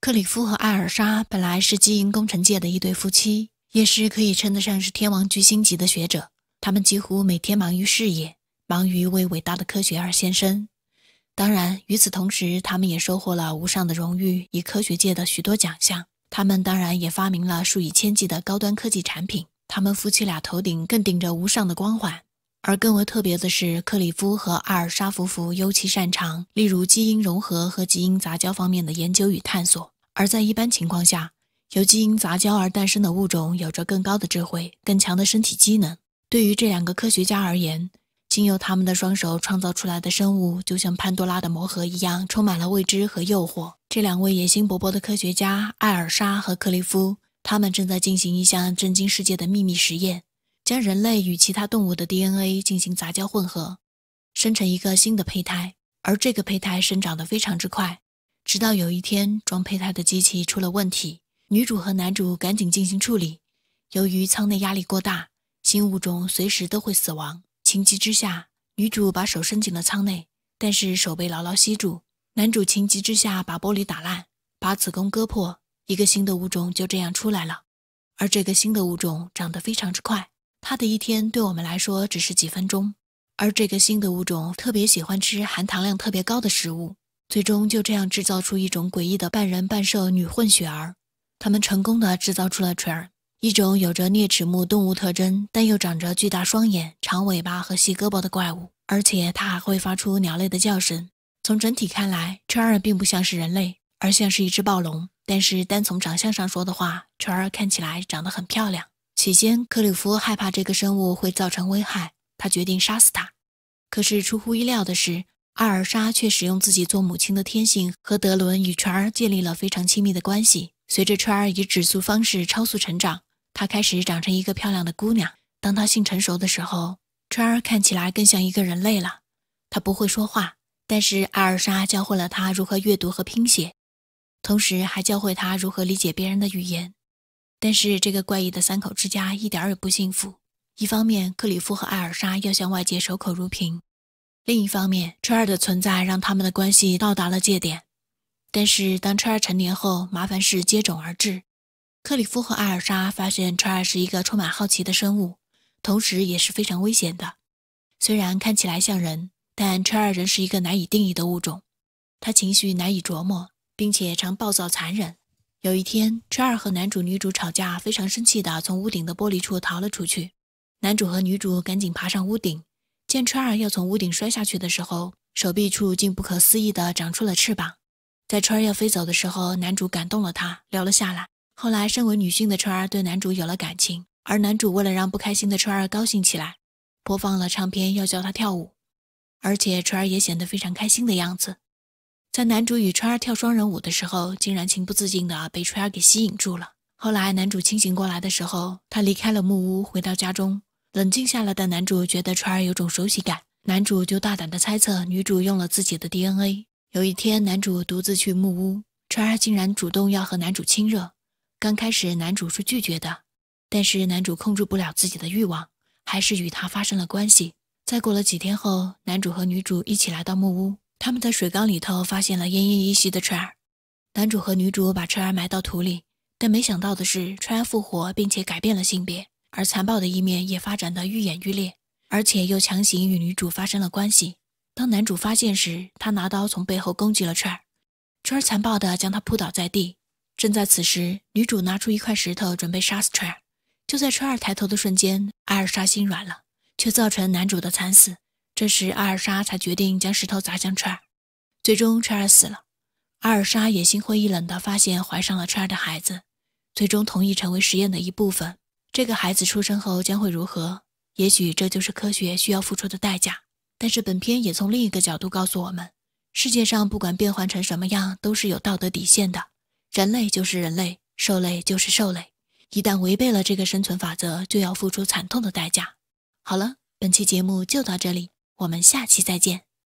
克里夫和艾尔莎本来是基因工程界的一对夫妻，也是可以称得上是天王巨星级的学者。他们几乎每天忙于事业，忙于为伟大的科学而献身。当然，与此同时，他们也收获了无上的荣誉与科学界的许多奖项。他们当然也发明了数以千计的高端科技产品。他们夫妻俩头顶更顶着无上的光环。而更为特别的是，克里夫和阿尔沙夫妇尤其擅长，例如基因融合和基因杂交方面的研究与探索。而在一般情况下，由基因杂交而诞生的物种有着更高的智慧、更强的身体机能。对于这两个科学家而言，经由他们的双手创造出来的生物，就像潘多拉的魔盒一样，充满了未知和诱惑。这两位野心勃勃的科学家艾尔莎和克里夫，他们正在进行一项震惊世界的秘密实验。将人类与其他动物的 DNA 进行杂交混合，生成一个新的胚胎，而这个胚胎生长得非常之快。直到有一天，装胚胎的机器出了问题，女主和男主赶紧进行处理。由于舱内压力过大，新物种随时都会死亡。情急之下，女主把手伸进了舱内，但是手被牢牢吸住。男主情急之下把玻璃打烂，把子宫割破，一个新的物种就这样出来了。而这个新的物种长得非常之快。它的一天对我们来说只是几分钟，而这个新的物种特别喜欢吃含糖量特别高的食物，最终就这样制造出一种诡异的半人半兽女混血儿。他们成功的制造出了 c r 一种有着啮齿目动物特征，但又长着巨大双眼、长尾巴和细胳膊的怪物，而且它还会发出鸟类的叫声。从整体看来 c r 并不像是人类，而像是一只暴龙。但是单从长相上说的话 c r 看起来长得很漂亮。起先，克里夫害怕这个生物会造成危害，他决定杀死它。可是出乎意料的是，阿尔莎却使用自己做母亲的天性和德伦与川儿建立了非常亲密的关系。随着川儿以指数方式超速成长，她开始长成一个漂亮的姑娘。当她性成熟的时候，川儿看起来更像一个人类了。她不会说话，但是阿尔莎教会了她如何阅读和拼写，同时还教会她如何理解别人的语言。但是这个怪异的三口之家一点也不幸福。一方面，克里夫和艾尔莎要向外界守口如瓶；另一方面，崔尔的存在让他们的关系到达了界点。但是，当崔尔成年后，麻烦事接踵而至。克里夫和艾尔莎发现崔尔是一个充满好奇的生物，同时也是非常危险的。虽然看起来像人，但崔尔仍是一个难以定义的物种。他情绪难以琢磨，并且常暴躁残忍。有一天，川儿和男主、女主吵架，非常生气的从屋顶的玻璃处逃了出去。男主和女主赶紧爬上屋顶，见川儿要从屋顶摔下去的时候，手臂处竟不可思议的长出了翅膀。在川儿要飞走的时候，男主感动了他，留了下来。后来，身为女性的川儿对男主有了感情，而男主为了让不开心的川儿高兴起来，播放了唱片要教他跳舞，而且川儿也显得非常开心的样子。在男主与川儿跳双人舞的时候，竟然情不自禁地被川儿给吸引住了。后来男主清醒过来的时候，他离开了木屋，回到家中。冷静下来的男主觉得川儿有种熟悉感，男主就大胆地猜测女主用了自己的 DNA。有一天，男主独自去木屋，川儿竟然主动要和男主亲热。刚开始男主是拒绝的，但是男主控制不了自己的欲望，还是与他发生了关系。再过了几天后，男主和女主一起来到木屋。他们在水缸里头发现了奄奄一息的春儿，男主和女主把春儿埋到土里，但没想到的是，春儿复活并且改变了性别，而残暴的一面也发展的愈演愈烈，而且又强行与女主发生了关系。当男主发现时，他拿刀从背后攻击了春儿，春儿残暴的将他扑倒在地。正在此时，女主拿出一块石头准备杀死春儿，就在春儿抬头的瞬间，艾尔莎心软了，却造成男主的惨死。这时，阿尔莎才决定将石头砸向切尔，最终切尔死了，阿尔莎也心灰意冷的发现怀上了切尔的孩子，最终同意成为实验的一部分。这个孩子出生后将会如何？也许这就是科学需要付出的代价。但是本片也从另一个角度告诉我们，世界上不管变换成什么样，都是有道德底线的。人类就是人类，兽类就是兽类，一旦违背了这个生存法则，就要付出惨痛的代价。好了，本期节目就到这里。我们下期再见。